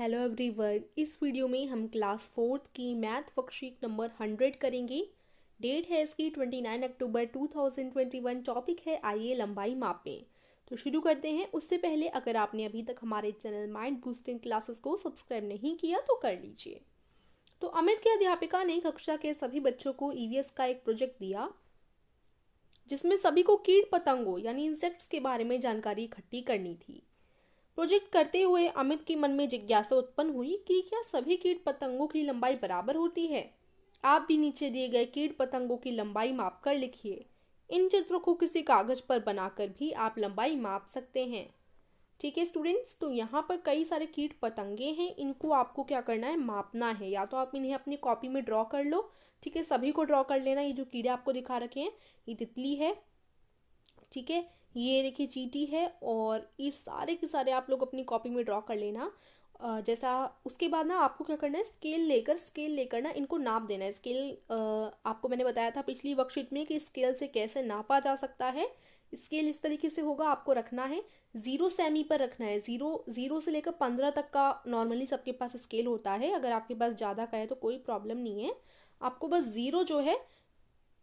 hello everyone इस video में हम क्लास फोर्थ की मैथ वर्कशीट नंबर हंड्रेड करेंगे डेट है इसकी twenty nine October two thousand twenty one topic है आइए लंबाई मापें तो शुरू करते हैं उससे पहले अगर आपने अभी तक हमारे चैनल माइंड बूस्टिंग क्लासेस को सब्सक्राइब नहीं किया तो कर लीजिए तो अमित की अध्यापिका ने कक्षा के सभी बच्चों को ई e का एक प्रोजेक्ट दिया जिसमें सभी को कीट पतंगों यानी इंसेक्ट्स के बारे में जानकारी इकट्ठी करनी थी प्रोजेक्ट करते हुए अमित के मन में जिज्ञासा उत्पन्न हुई कि क्या सभी कीट पतंगों की लंबाई बराबर होती है आप भी नीचे दिए गए कीट पतंगों की लंबाई माप कर लिखिए इन चित्रों को किसी कागज पर बनाकर भी आप लंबाई माप सकते हैं ठीक है स्टूडेंट्स तो यहाँ पर कई सारे कीट पतंगे हैं इनको आपको क्या करना है मापना है या तो आप इन्हें अपनी कॉपी में ड्रॉ कर लो ठीक है सभी को ड्रॉ कर लेना ये जो कीड़े आपको दिखा रखे हैं ये तितली है ठीक है ये देखिए चीटी है और ये सारे के सारे आप लोग अपनी कॉपी में ड्रॉ कर लेना जैसा उसके बाद ना आपको क्या करना है स्केल लेकर स्केल लेकर ना इनको नाप देना है स्केल आपको मैंने बताया था पिछली वर्कशीट में कि स्केल से कैसे नापा जा सकता है स्केल इस तरीके से होगा आपको रखना है ज़ीरो सेमी पर रखना है ज़ीरो ज़ीरो से लेकर पंद्रह तक का नॉर्मली सबके पास स्केल होता है अगर आपके पास ज़्यादा का है तो कोई प्रॉब्लम नहीं है आपको बस ज़ीरो जो है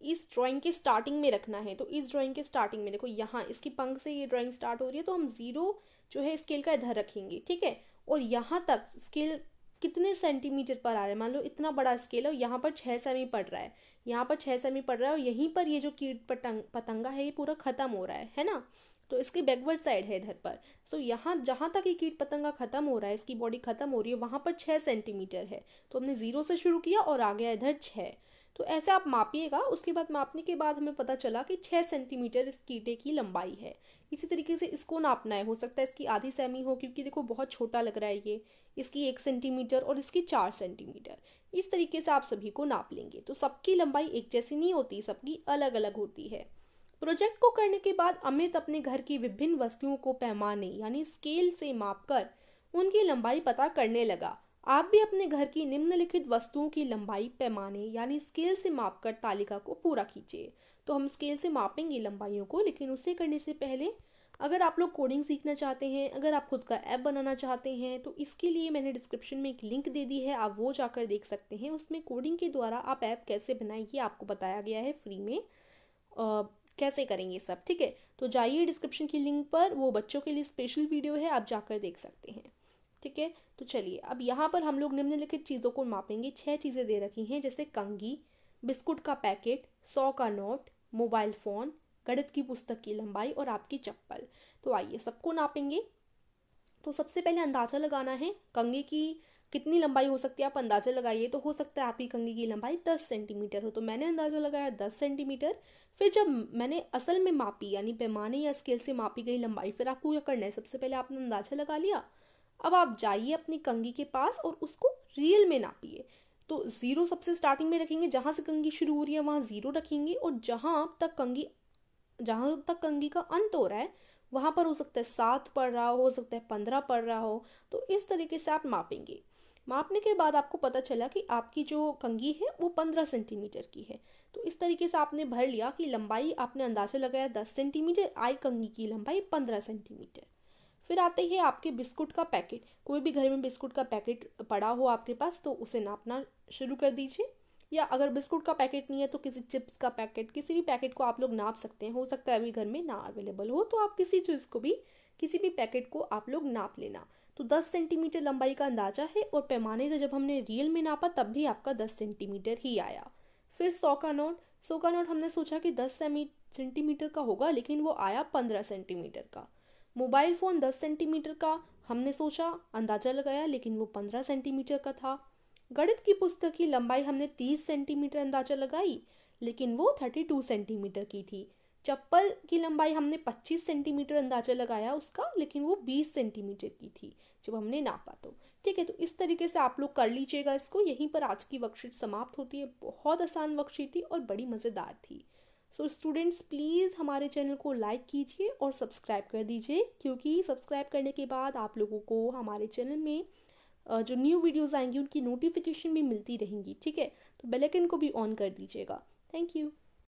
इस ड्राइंग के स्टार्टिंग में रखना है तो इस ड्राइंग के स्टार्टिंग में देखो यहाँ इसकी पंख से ये ड्राइंग स्टार्ट हो रही है तो हम ज़ीरो जो है स्केल का इधर रखेंगे ठीक है और यहाँ तक स्केल कितने सेंटीमीटर पर आ रहा है मान लो इतना बड़ा स्केल है और यहाँ पर छः सेमी पड़ रहा है यहाँ पर छः सेमी पड़ रहा है और यहीं पर ये जो कीट पतंग पतंगा है ये पूरा ख़त्म हो रहा है है ना तो इसकी बैकवर्ड साइड है इधर पर सो so, यहाँ जहाँ तक ये कीट पतंगा ख़त्म हो रहा है इसकी बॉडी ख़त्म हो रही है वहाँ पर छः सेंटीमीटर है तो हमने ज़ीरो से शुरू किया और आ गया इधर छः तो ऐसे आप मापिएगा उसके बाद मापने के बाद हमें पता चला कि छः सेंटीमीटर इस कीटे की लंबाई है इसी तरीके से इसको नापना है हो सकता है इसकी आधी सेमी हो क्योंकि देखो बहुत छोटा लग रहा है ये इसकी एक सेंटीमीटर और इसकी चार सेंटीमीटर इस तरीके से आप सभी को नाप लेंगे तो सबकी लंबाई एक जैसी नहीं होती सबकी अलग अलग होती है प्रोजेक्ट को करने के बाद अमित अपने घर की विभिन्न वस्तुओं को पैमाने यानी स्केल से मापकर उनकी लंबाई पता करने लगा आप भी अपने घर की निम्नलिखित वस्तुओं की लंबाई पैमाने यानी स्केल से माप कर तालिका को पूरा खींचे तो हम स्केल से मापेंगे लंबाइयों को लेकिन उसे करने से पहले अगर आप लोग कोडिंग सीखना चाहते हैं अगर आप खुद का ऐप बनाना चाहते हैं तो इसके लिए मैंने डिस्क्रिप्शन में एक लिंक दे दी है आप वो जाकर देख सकते हैं उसमें कोडिंग के द्वारा आप ऐप कैसे बनाएं ये आपको बताया गया है फ्री में आ, कैसे करेंगे सब ठीक है तो जाइए डिस्क्रिप्शन की लिंक पर वो बच्चों के लिए स्पेशल वीडियो है आप जाकर देख सकते हैं ठीक है तो चलिए अब यहाँ पर हम लोग निम्नलिखित चीज़ों को मापेंगे छह चीज़ें दे रखी हैं जैसे कंगी बिस्कुट का पैकेट सौ का नोट मोबाइल फ़ोन गणित की पुस्तक की लंबाई और आपकी चप्पल तो आइए सबको नापेंगे तो सबसे पहले अंदाज़ा लगाना है कंगी की कितनी लंबाई हो सकती है आप अंदाज़ा लगाइए तो हो सकता है आपकी कंगी की लंबाई दस सेंटीमीटर हो तो मैंने अंदाज़ा लगाया दस सेंटीमीटर फिर जब मैंने असल में मापी यानी पैमाने या स्केल से मापी गई लंबाई फिर आपको क्या करना है सबसे पहले आपने अंदाज़ा लगा लिया अब आप जाइए अपनी कंगी के पास और उसको रियल में नापिए तो ज़ीरो सबसे स्टार्टिंग में रखेंगे जहाँ से कंगी शुरू हो रही है वहाँ ज़ीरो रखेंगे और जहाँ तक कंगी जहाँ तक कंगी का अंत हो रहा है वहाँ पर हो सकता है सात पड़ रहा हो सकता है पंद्रह पड़ रहा हो तो इस तरीके से आप मापेंगे मापने के बाद आपको पता चला कि आपकी जो कंगी है वो पंद्रह सेंटीमीटर की है तो इस तरीके से आपने भर लिया कि लंबाई आपने अंदाजा लगाया दस सेंटीमीटर आई कंगी की लंबाई पंद्रह सेंटीमीटर फिर आते ही आपके बिस्कुट का पैकेट कोई भी घर में बिस्कुट का पैकेट पड़ा हो आपके पास तो उसे नापना शुरू कर दीजिए या अगर बिस्कुट का पैकेट नहीं है तो किसी चिप्स का पैकेट किसी भी पैकेट को आप लोग नाप सकते हैं हो सकता है अभी घर में ना अवेलेबल हो तो आप किसी चीज़ को भी किसी भी पैकेट को आप लोग नाप लेना तो दस सेंटीमीटर लंबाई का अंदाजा है और पैमाने से जब हमने रियल में नापा तब भी आपका दस सेंटीमीटर ही आया फिर सौ का नोट सौ का नोट हमने सोचा कि सेमी सेंटीमीटर का होगा लेकिन वो आया पंद्रह सेंटीमीटर का मोबाइल फ़ोन दस सेंटीमीटर का हमने सोचा अंदाज़ा लगाया लेकिन वो पंद्रह सेंटीमीटर का था गणित की पुस्तक की लंबाई हमने तीस सेंटीमीटर अंदाज़ा लगाई लेकिन वो थर्टी टू सेंटीमीटर की थी चप्पल की लंबाई हमने पच्चीस सेंटीमीटर अंदाज़ा लगाया उसका लेकिन वो बीस सेंटीमीटर की थी जब हमने नापा तो ठीक है तो इस तरीके से आप लोग कर लीजिएगा इसको यहीं पर आज की वर्कशीट समाप्त होती है बहुत आसान वर्कशीट थी और बड़ी मज़ेदार थी सो स्टूडेंट्स प्लीज़ हमारे चैनल को लाइक कीजिए और सब्सक्राइब कर दीजिए क्योंकि सब्सक्राइब करने के बाद आप लोगों को हमारे चैनल में जो न्यू वीडियोस आएंगी उनकी नोटिफिकेशन भी मिलती रहेंगी ठीक है तो बेल को भी ऑन कर दीजिएगा थैंक यू